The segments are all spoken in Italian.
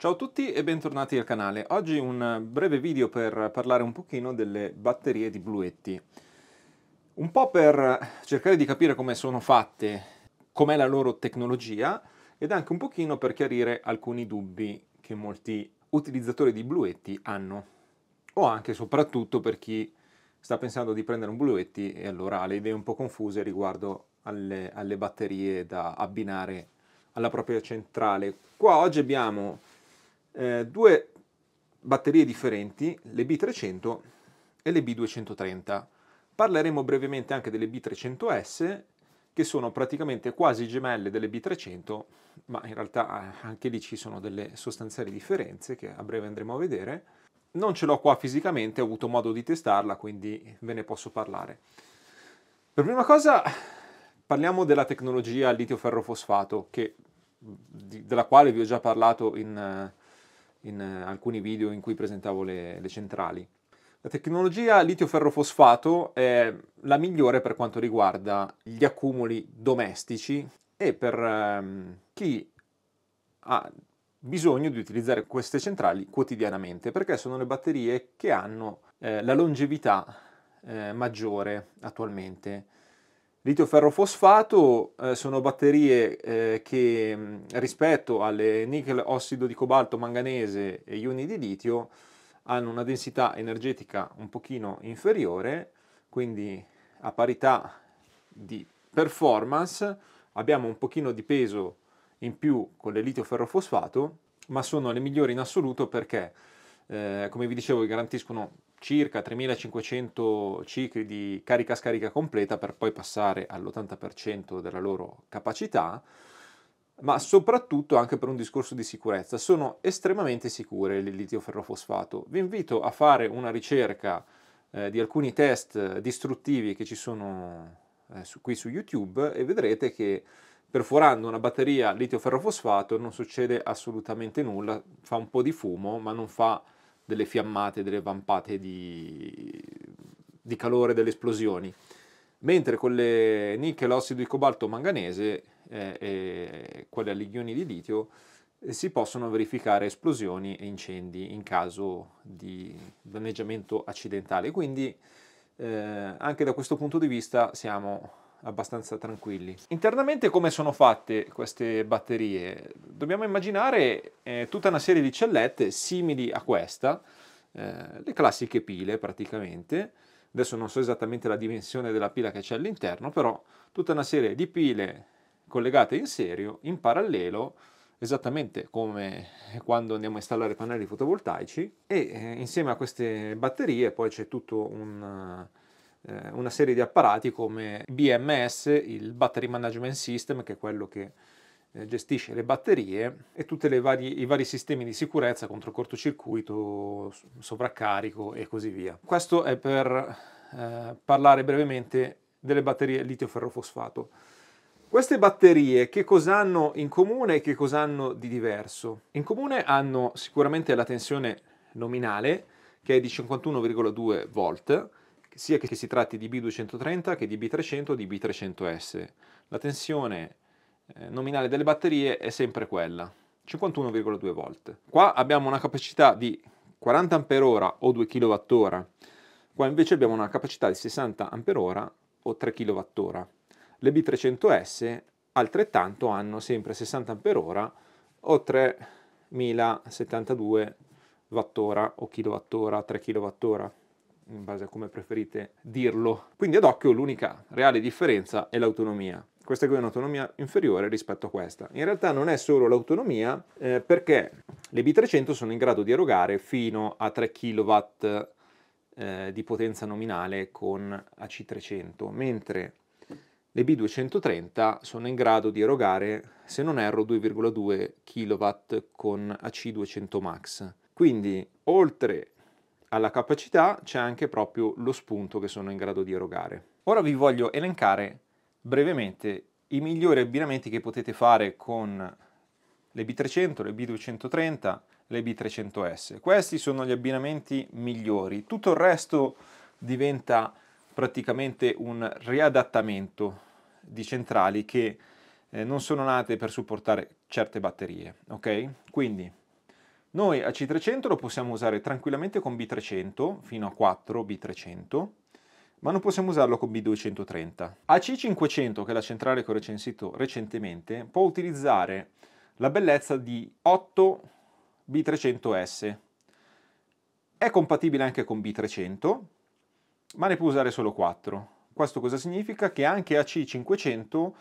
Ciao a tutti e bentornati al canale. Oggi un breve video per parlare un pochino delle batterie di Bluetti. Un po' per cercare di capire come sono fatte, com'è la loro tecnologia ed anche un pochino per chiarire alcuni dubbi che molti utilizzatori di Bluetti hanno o anche e soprattutto per chi sta pensando di prendere un Bluetti e allora ha le idee un po' confuse riguardo alle, alle batterie da abbinare alla propria centrale. Qua oggi abbiamo eh, due batterie differenti, le B300 e le B230. Parleremo brevemente anche delle B300S, che sono praticamente quasi gemelle delle B300, ma in realtà eh, anche lì ci sono delle sostanziali differenze che a breve andremo a vedere. Non ce l'ho qua fisicamente, ho avuto modo di testarla, quindi ve ne posso parlare. Per prima cosa parliamo della tecnologia litio-ferro-fosfato, della quale vi ho già parlato in, eh, in eh, alcuni video in cui presentavo le, le centrali. La tecnologia litio-ferrofosfato è la migliore per quanto riguarda gli accumuli domestici e per ehm, chi ha bisogno di utilizzare queste centrali quotidianamente perché sono le batterie che hanno eh, la longevità eh, maggiore attualmente Litio ferrofosfato eh, sono batterie eh, che mm, rispetto alle nickel ossido di cobalto, manganese e ioni di litio hanno una densità energetica un pochino inferiore, quindi a parità di performance abbiamo un pochino di peso in più con le litio ferrofosfato, ma sono le migliori in assoluto perché eh, come vi dicevo garantiscono circa 3500 cicli di carica scarica completa per poi passare all'80% della loro capacità, ma soprattutto anche per un discorso di sicurezza. Sono estremamente sicure il litio ferrofosfato. Vi invito a fare una ricerca eh, di alcuni test distruttivi che ci sono eh, su, qui su YouTube e vedrete che perforando una batteria litio ferrofosfato non succede assolutamente nulla, fa un po' di fumo, ma non fa delle fiammate, delle vampate di, di calore, delle esplosioni. Mentre con le nickel, ossido di cobalto, manganese eh, e quelle agli ioni di litio eh, si possono verificare esplosioni e incendi in caso di danneggiamento accidentale. Quindi eh, anche da questo punto di vista siamo abbastanza tranquilli. Internamente come sono fatte queste batterie? Dobbiamo immaginare eh, tutta una serie di cellette simili a questa, eh, le classiche pile praticamente. Adesso non so esattamente la dimensione della pila che c'è all'interno, però tutta una serie di pile collegate in serio, in parallelo, esattamente come quando andiamo a installare pannelli fotovoltaici e eh, insieme a queste batterie poi c'è tutto un eh, una serie di apparati come BMS, il Battery Management System, che è quello che eh, gestisce le batterie e tutti i vari sistemi di sicurezza contro cortocircuito, sovraccarico e così via. Questo è per eh, parlare brevemente delle batterie litio-ferrofosfato. Queste batterie che cosa hanno in comune e che cosa hanno di diverso? In comune hanno sicuramente la tensione nominale, che è di 51,2 volt, sia che si tratti di B230 che di B300 o di B300S. La tensione eh, nominale delle batterie è sempre quella, 51,2 volt. Qua abbiamo una capacità di 40 Ah o 2 kWh, qua invece abbiamo una capacità di 60 Ah o 3 kWh. Le B300S altrettanto hanno sempre 60 Ah o 3072 Wh o kWh, 3 kWh in base a come preferite dirlo. Quindi ad occhio l'unica reale differenza è l'autonomia. Questa qui è un'autonomia inferiore rispetto a questa. In realtà non è solo l'autonomia eh, perché le B300 sono in grado di erogare fino a 3 kW eh, di potenza nominale con AC300, mentre le B230 sono in grado di erogare, se non erro, 2,2 kW con AC200 Max. Quindi oltre alla capacità c'è anche proprio lo spunto che sono in grado di erogare. Ora vi voglio elencare brevemente i migliori abbinamenti che potete fare con le B300, le B230, le B300S. Questi sono gli abbinamenti migliori. Tutto il resto diventa praticamente un riadattamento di centrali che eh, non sono nate per supportare certe batterie, ok? Quindi noi AC300 lo possiamo usare tranquillamente con B300, fino a 4 B300, ma non possiamo usarlo con B230. AC500, che è la centrale che ho recensito recentemente, può utilizzare la bellezza di 8 B300S. È compatibile anche con B300, ma ne può usare solo 4. Questo cosa significa? Che anche AC500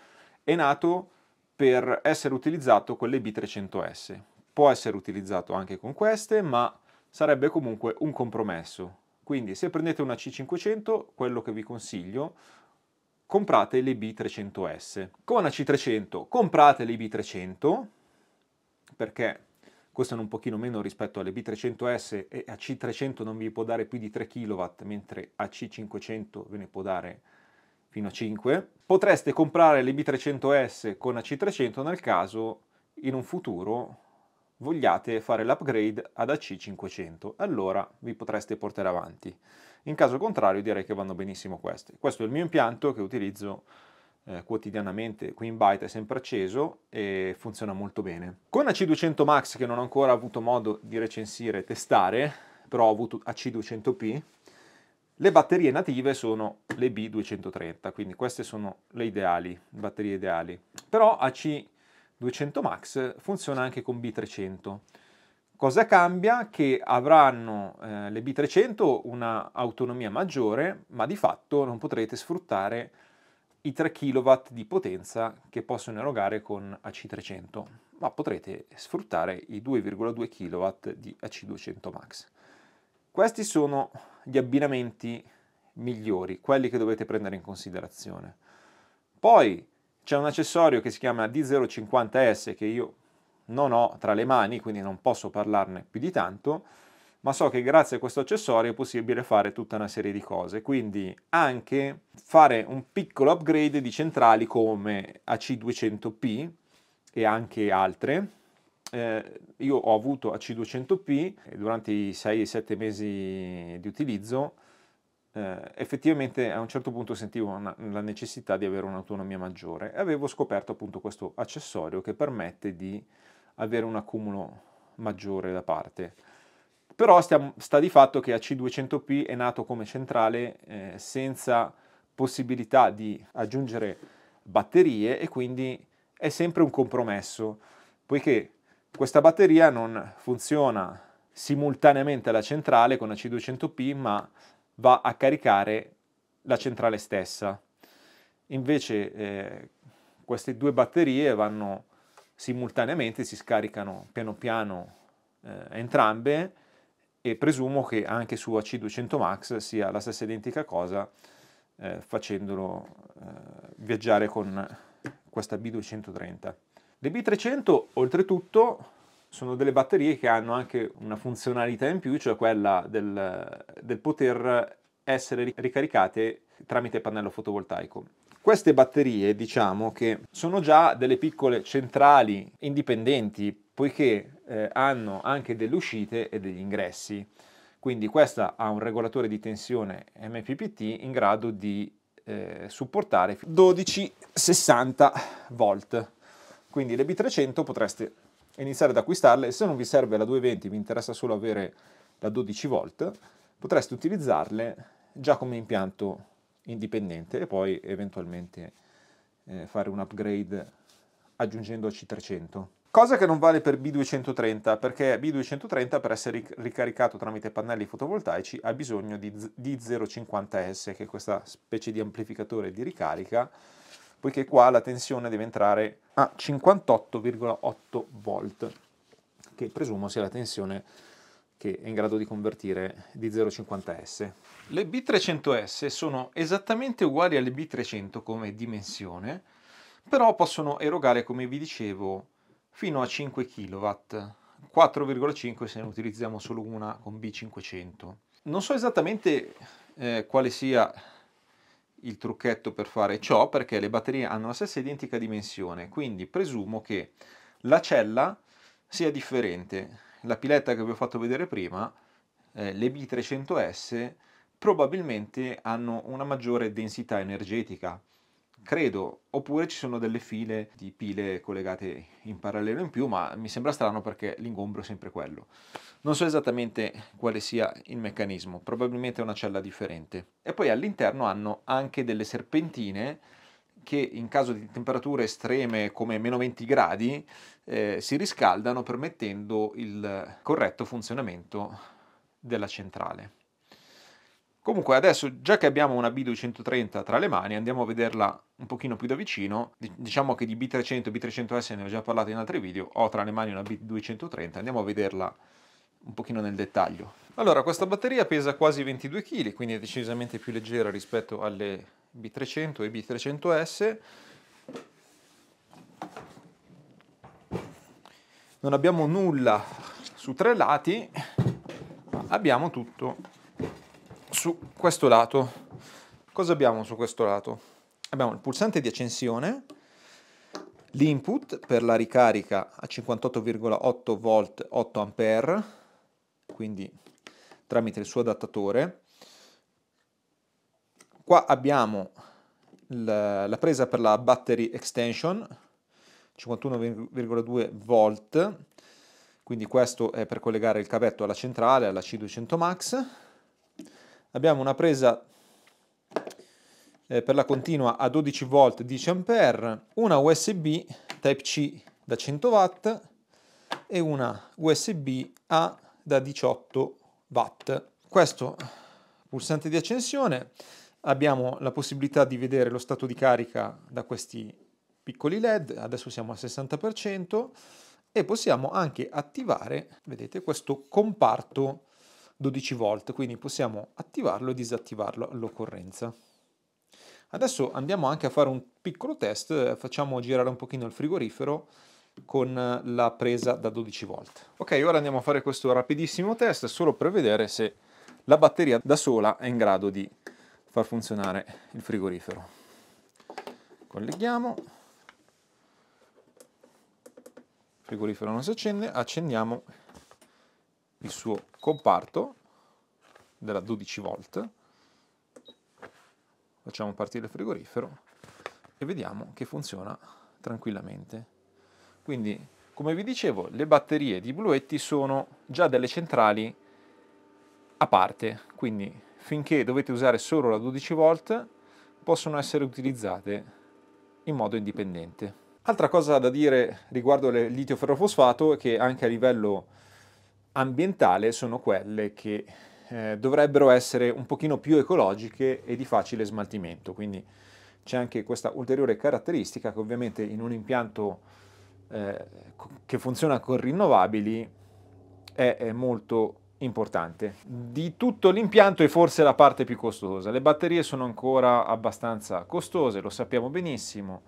è nato per essere utilizzato con le B300S può essere utilizzato anche con queste, ma sarebbe comunque un compromesso. Quindi se prendete una C500, quello che vi consiglio, comprate le B300S. Con una C300 comprate le B300, perché costano un pochino meno rispetto alle B300S e a C300 non vi può dare più di 3 kW, mentre a C500 ve ne può dare fino a 5. Potreste comprare le B300S con la C300 nel caso in un futuro vogliate fare l'upgrade ad AC500, allora vi potreste portare avanti. In caso contrario direi che vanno benissimo queste. Questo è il mio impianto che utilizzo eh, quotidianamente qui in Byte è sempre acceso e funziona molto bene. Con AC200 Max che non ho ancora avuto modo di recensire e testare, però ho avuto AC200P, le batterie native sono le B230, quindi queste sono le ideali, batterie ideali. Però AC 200 Max funziona anche con B300. Cosa cambia? Che avranno eh, le B300 una autonomia maggiore, ma di fatto non potrete sfruttare i 3 kW di potenza che possono erogare con AC300, ma potrete sfruttare i 2,2 kW di AC200 Max. Questi sono gli abbinamenti migliori, quelli che dovete prendere in considerazione. Poi c'è un accessorio che si chiama D050S che io non ho tra le mani, quindi non posso parlarne più di tanto, ma so che grazie a questo accessorio è possibile fare tutta una serie di cose, quindi anche fare un piccolo upgrade di centrali come AC200P e anche altre. Eh, io ho avuto AC200P e durante i 6-7 mesi di utilizzo eh, effettivamente a un certo punto sentivo una, la necessità di avere un'autonomia maggiore e avevo scoperto appunto questo accessorio che permette di avere un accumulo maggiore da parte. Però stiamo, sta di fatto che AC200P è nato come centrale eh, senza possibilità di aggiungere batterie e quindi è sempre un compromesso, poiché questa batteria non funziona simultaneamente alla centrale con AC200P, ma va a caricare la centrale stessa. Invece eh, queste due batterie vanno simultaneamente, si scaricano piano piano eh, entrambe e presumo che anche su AC200 Max sia la stessa identica cosa eh, facendolo eh, viaggiare con questa B230. Le B300 oltretutto sono delle batterie che hanno anche una funzionalità in più, cioè quella del, del poter essere ricaricate tramite pannello fotovoltaico. Queste batterie diciamo che sono già delle piccole centrali indipendenti poiché eh, hanno anche delle uscite e degli ingressi. Quindi questa ha un regolatore di tensione MPPT in grado di eh, supportare 12-60 volt. Quindi le B300 potreste e iniziare ad acquistarle. Se non vi serve la 220, vi interessa solo avere la 12 volt, potreste utilizzarle già come impianto indipendente e poi eventualmente eh, fare un upgrade aggiungendo C300. Cosa che non vale per B230 perché B230 per essere ricaricato tramite pannelli fotovoltaici ha bisogno di, d 0,50S che è questa specie di amplificatore di ricarica poiché qua la tensione deve entrare a 58,8 volt, che presumo sia la tensione che è in grado di convertire di 0,50S. Le B300S sono esattamente uguali alle B300 come dimensione, però possono erogare, come vi dicevo, fino a 5 kW, 4,5 se ne utilizziamo solo una con B500. Non so esattamente eh, quale sia il trucchetto per fare ciò perché le batterie hanno la stessa identica dimensione, quindi presumo che la cella sia differente. La piletta che vi ho fatto vedere prima, eh, le B300S, probabilmente hanno una maggiore densità energetica, credo, oppure ci sono delle file di pile collegate in parallelo in più, ma mi sembra strano perché l'ingombro è sempre quello. Non so esattamente quale sia il meccanismo, probabilmente è una cella differente. E poi all'interno hanno anche delle serpentine che in caso di temperature estreme come meno 20 gradi eh, si riscaldano permettendo il corretto funzionamento della centrale. Comunque adesso, già che abbiamo una B230 tra le mani, andiamo a vederla un pochino più da vicino. Diciamo che di B300 e B300S ne ho già parlato in altri video, ho tra le mani una B230, andiamo a vederla un pochino nel dettaglio. Allora, questa batteria pesa quasi 22 kg, quindi è decisamente più leggera rispetto alle B300 e B300S. Non abbiamo nulla su tre lati, ma abbiamo tutto su questo lato. Cosa abbiamo su questo lato? Abbiamo il pulsante di accensione, l'input per la ricarica a 58,8 volt 8 ampere, quindi tramite il suo adattatore. Qua abbiamo la presa per la battery extension 51,2 volt quindi questo è per collegare il cavetto alla centrale alla C200 Max abbiamo una presa eh, per la continua a 12 volt 10 ampere, una USB Type-C da 100 watt e una USB A da 18 watt. Questo pulsante di accensione, abbiamo la possibilità di vedere lo stato di carica da questi piccoli LED, adesso siamo al 60% e possiamo anche attivare, vedete, questo comparto 12 volt, quindi possiamo attivarlo e disattivarlo all'occorrenza. Adesso andiamo anche a fare un piccolo test, eh, facciamo girare un pochino il frigorifero con la presa da 12 volt. Ok, ora andiamo a fare questo rapidissimo test solo per vedere se la batteria da sola è in grado di far funzionare il frigorifero. Colleghiamo, il frigorifero non si accende, accendiamo il suo comparto della 12 volt facciamo partire il frigorifero e vediamo che funziona tranquillamente quindi come vi dicevo le batterie di bluetti sono già delle centrali a parte quindi finché dovete usare solo la 12 volt possono essere utilizzate in modo indipendente altra cosa da dire riguardo il litio ferrofosfato è che anche a livello ambientale sono quelle che eh, dovrebbero essere un pochino più ecologiche e di facile smaltimento. Quindi c'è anche questa ulteriore caratteristica che ovviamente in un impianto eh, che funziona con rinnovabili è, è molto importante. Di tutto l'impianto è forse la parte più costosa. Le batterie sono ancora abbastanza costose, lo sappiamo benissimo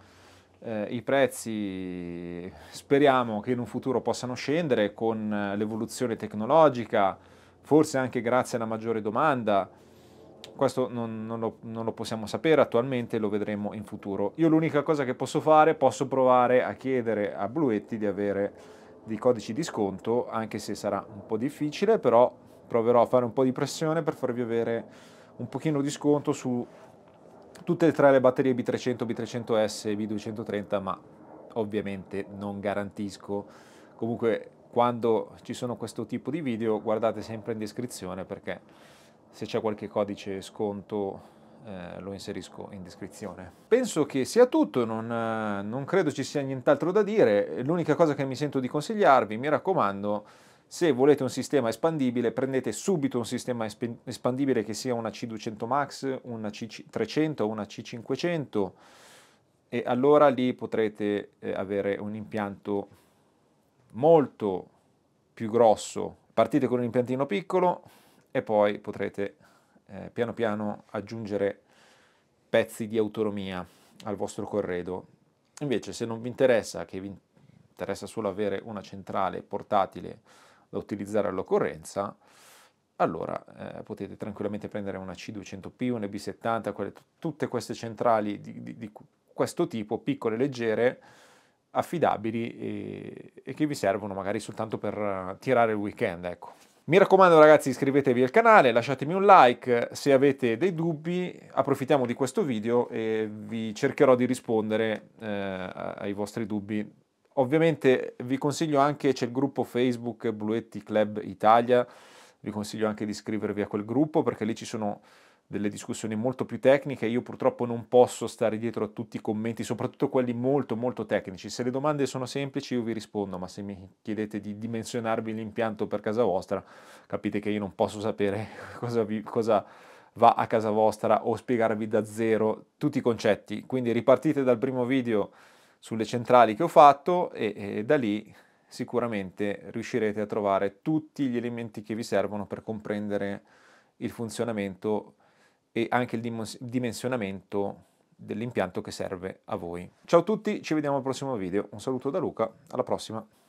eh, i prezzi speriamo che in un futuro possano scendere con eh, l'evoluzione tecnologica, forse anche grazie alla maggiore domanda. Questo non, non, lo, non, lo, possiamo sapere attualmente, lo vedremo in futuro. Io l'unica cosa che posso fare, posso provare a chiedere a Bluetti di avere dei codici di sconto, anche se sarà un po' difficile, però proverò a fare un po' di pressione per farvi avere un pochino di sconto su tutte e tre le batterie B300, B300S e B230, ma ovviamente non garantisco. Comunque quando ci sono questo tipo di video guardate sempre in descrizione perché se c'è qualche codice sconto eh, lo inserisco in descrizione. Penso che sia tutto, non, non credo ci sia nient'altro da dire, l'unica cosa che mi sento di consigliarvi, mi raccomando, se volete un sistema espandibile, prendete subito un sistema espandibile che sia una C200 Max, una C300, una C500 e allora lì potrete eh, avere un impianto molto più grosso. Partite con un impiantino piccolo e poi potrete eh, piano piano aggiungere pezzi di autonomia al vostro corredo. Invece se non vi interessa, che vi interessa solo avere una centrale portatile, da utilizzare all'occorrenza, allora eh, potete tranquillamente prendere una C200P, una B70, quelle, tutte queste centrali di, di, di, questo tipo, piccole, leggere, affidabili e, e, che vi servono magari soltanto per eh, tirare il weekend, ecco. Mi raccomando ragazzi iscrivetevi al canale, lasciatemi un like, se avete dei dubbi approfittiamo di questo video e vi cercherò di rispondere eh, ai vostri dubbi Ovviamente vi consiglio anche, c'è il gruppo Facebook Bluetti Club Italia, vi consiglio anche di iscrivervi a quel gruppo perché lì ci sono delle discussioni molto più tecniche, io purtroppo non posso stare dietro a tutti i commenti, soprattutto quelli molto molto tecnici. Se le domande sono semplici io vi rispondo, ma se mi chiedete di dimensionarvi l'impianto per casa vostra, capite che io non posso sapere cosa, vi, cosa va a casa vostra o spiegarvi da zero tutti i concetti. Quindi ripartite dal primo video sulle centrali che ho fatto e, e da lì sicuramente riuscirete a trovare tutti gli elementi che vi servono per comprendere il funzionamento e anche il dimensionamento dell'impianto che serve a voi. Ciao a tutti, ci vediamo al prossimo video. Un saluto da Luca, alla prossima.